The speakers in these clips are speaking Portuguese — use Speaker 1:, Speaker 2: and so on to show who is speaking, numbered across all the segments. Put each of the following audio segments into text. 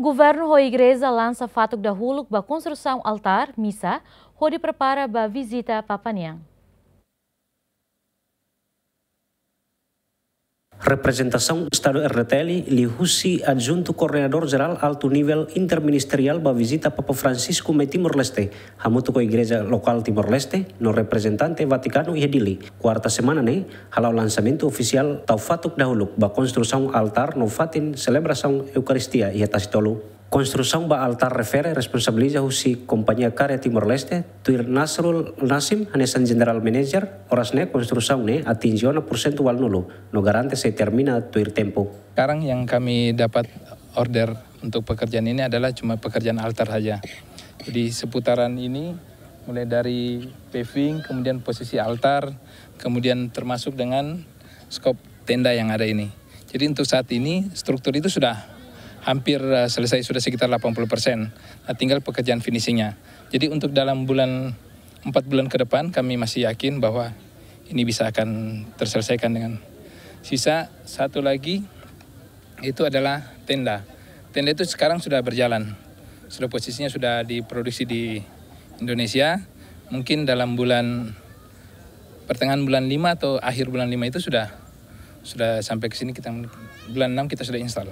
Speaker 1: Governo ou Igreja lança fato da Huluk ba construção altar, missa, onde prepara ba visita Papaniang.
Speaker 2: Representação do Estado RTL Lihusi, adjunto coordenador geral alto nível interministerial para visita Papa Francisco me Timor-Leste, hamuto com a igreja local Timor-Leste, no representante Vaticano e Edili. Quarta semana, né? Halau lançamento oficial Taufatuk dahulu, ba construção altar no Fatin, celebração Eucaristia e Tasitolu. Konstruksi ba altar refere responsabilitas si companhia karya Timor-Leste tuir Nasrul Nasim hanesan general manager oras ne construção ne atingiu na percentual nulu no garante se termina tuir tempo.
Speaker 1: Sekarang yang kami dapat order untuk pekerjaan ini adalah cuma pekerjaan altar saja. di seputaran ini mulai dari paving, kemudian posisi altar, kemudian termasuk dengan skop tenda yang ada ini. Jadi untuk saat ini struktur itu sudah hampir eh, selesai sudah sekitar 80 persen. Nah, tinggal pekerjaan finishingnya. Jadi untuk dalam bulan empat bulan ke depan kami masih yakin bahwa ini bisa akan terselesaikan dengan sisa satu lagi itu adalah tenda. Tenda itu sekarang sudah berjalan, sudah posisinya sudah diproduksi di Indonesia. Mungkin dalam bulan pertengahan bulan 5 atau akhir bulan 5 itu sudah sudah sampai ke sini kita bulan 6 kita sudah install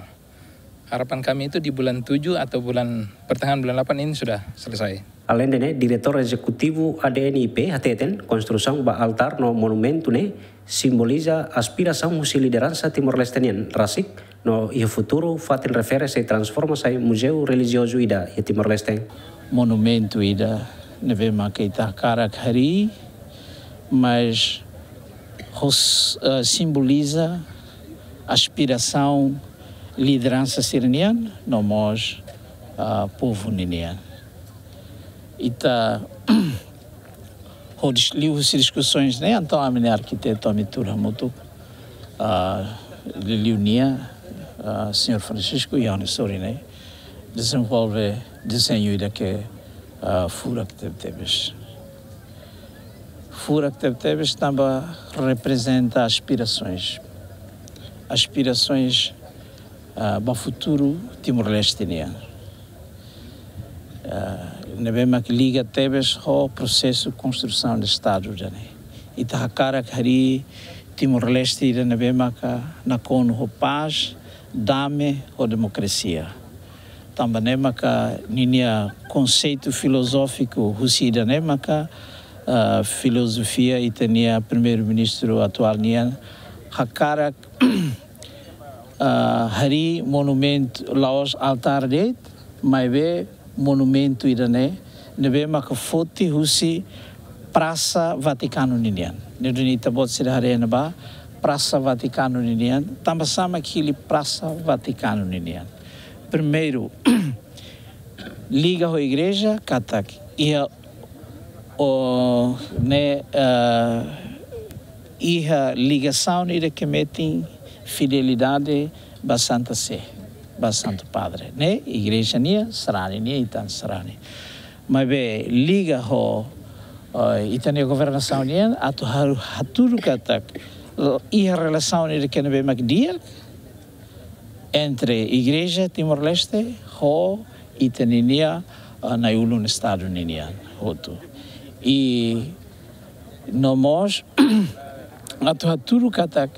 Speaker 1: harapan kami itu di bulan 7 atau bulan pertengahan bulan 8 ini sudah selesai. Alain dene
Speaker 2: direktur eksekutif ADNIP Hateten, konstruksi ba altar no monumentu ne simboliza aspirasi musi Timur timor-lestenian rasik no Iya futuro fatin refere se transforma sai museu religioso ida Iya timor-leste. Monumentu ida
Speaker 3: neve makita karak hari, mas hos uh, simboliza aspirasi liderança sireniana, não nós, uh, ah, povo niniano. E tá rodes livros discussões, né? Então a minha arquiteta, a mitura muito, ah, Liunia, o ah, senhor Francisco Ione Sorine, desenvolve desenho da que a fura que teve teves. Fura que teve teves também representa aspirações. Aspirações uh, futuro timor-lestiniano. Né? Ah, uh, na mesma que liga Tebes ao processo de construção do Estado. Né? E está cara que Timor-Leste na mesma que na cono o paz, dame ou democracia. Também né, que ninha conceito filosófico rusida né, que uh, filosofia e tinha primeiro-ministro atual, né, cara Ah, hari monumento laos altar deit mai be monumento irane nebe que foti husi Praça Vaticano Ninian. Niruni tabot sira harena ba Praça Vaticano Ninian. Tamasama kili Praça Vaticano Ninian. Primeiro liga a igreja katak ia o né uh, ah, ia ligação ira que metem fidelidade bastante se, bastante padre, né? Igreja nia sarani nia itan sarani. Mas bem, liga ho uh, eh, itania governação nia atu haru haturu katak ia relação nia que não bem magdia entre igreja Timor-Leste ho itania uh, eh, na ulun estado nia hotu. E nós atu haturu katak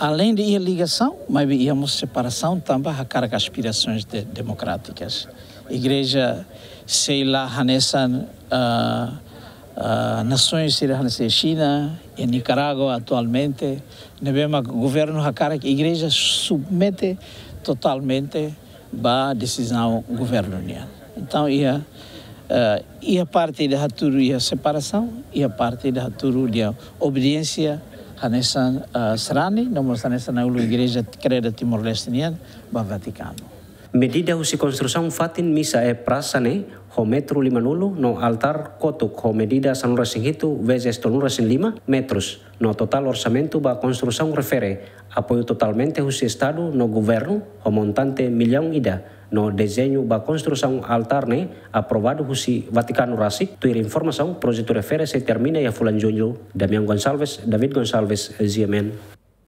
Speaker 3: além de ligação, mas íamos separação também a carga aspirações de, democráticas. Igreja, sei lá, nessa uh, ah, uh, ah, nações, sei lá, China, e Nicarágua atualmente, nevemos governo a cara que igreja submete totalmente à decisão governo Então ia uh, parte da tudo ia separação, a parte da tudo ia obediência hanesan uh, eh, strani, non hanesan ulu igreja creda timor-lestinian ba Vaticano.
Speaker 2: Medida usi construção fatin misa e prasane ho metro lima nulu no altar kotuk ho medida sanura hitu vezes tonura lima metros no total orçamento ba construção refere apoio totalmente usi estado no governo ho montante milhão ida no desenho da construção altarne aprovado husi Vaticano rasi tuir informação projeto refere se termina ya fulan junho Damian Gonçalves David Gonçalves Ziemen